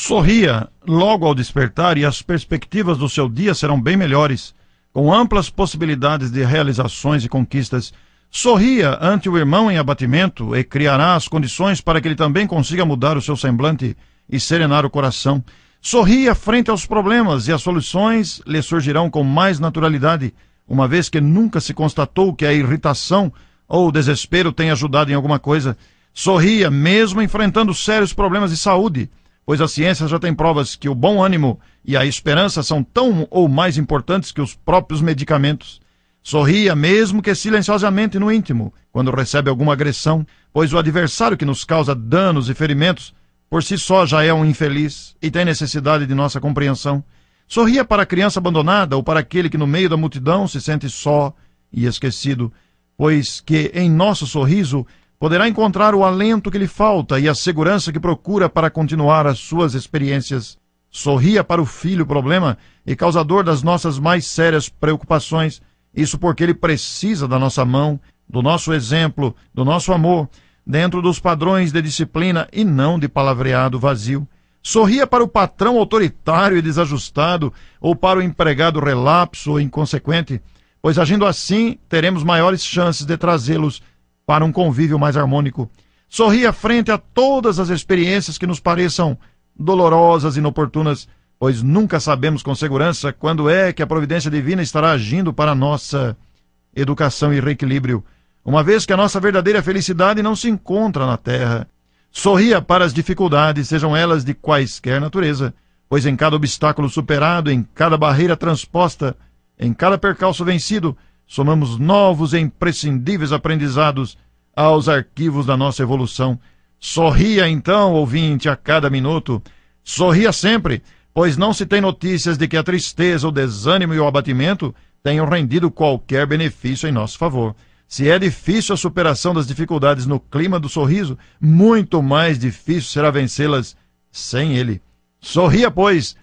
Sorria logo ao despertar e as perspectivas do seu dia serão bem melhores, com amplas possibilidades de realizações e conquistas. Sorria ante o irmão em abatimento e criará as condições para que ele também consiga mudar o seu semblante e serenar o coração. Sorria frente aos problemas e as soluções lhe surgirão com mais naturalidade, uma vez que nunca se constatou que a irritação ou o desespero tenha ajudado em alguma coisa. Sorria mesmo enfrentando sérios problemas de saúde pois a ciência já tem provas que o bom ânimo e a esperança são tão ou mais importantes que os próprios medicamentos. Sorria, mesmo que silenciosamente no íntimo, quando recebe alguma agressão, pois o adversário que nos causa danos e ferimentos por si só já é um infeliz e tem necessidade de nossa compreensão. Sorria para a criança abandonada ou para aquele que no meio da multidão se sente só e esquecido, pois que em nosso sorriso poderá encontrar o alento que lhe falta e a segurança que procura para continuar as suas experiências. Sorria para o filho problema e causador das nossas mais sérias preocupações, isso porque ele precisa da nossa mão, do nosso exemplo, do nosso amor, dentro dos padrões de disciplina e não de palavreado vazio. Sorria para o patrão autoritário e desajustado, ou para o empregado relapso ou inconsequente, pois agindo assim teremos maiores chances de trazê-los para um convívio mais harmônico. Sorria frente a todas as experiências que nos pareçam dolorosas e inoportunas, pois nunca sabemos com segurança quando é que a providência divina estará agindo para a nossa educação e reequilíbrio, uma vez que a nossa verdadeira felicidade não se encontra na terra. Sorria para as dificuldades, sejam elas de quaisquer natureza, pois em cada obstáculo superado, em cada barreira transposta, em cada percalço vencido, somamos novos e imprescindíveis aprendizados aos arquivos da nossa evolução. Sorria então, ouvinte, a cada minuto. Sorria sempre, pois não se tem notícias de que a tristeza, o desânimo e o abatimento tenham rendido qualquer benefício em nosso favor. Se é difícil a superação das dificuldades no clima do sorriso, muito mais difícil será vencê-las sem ele. Sorria, pois,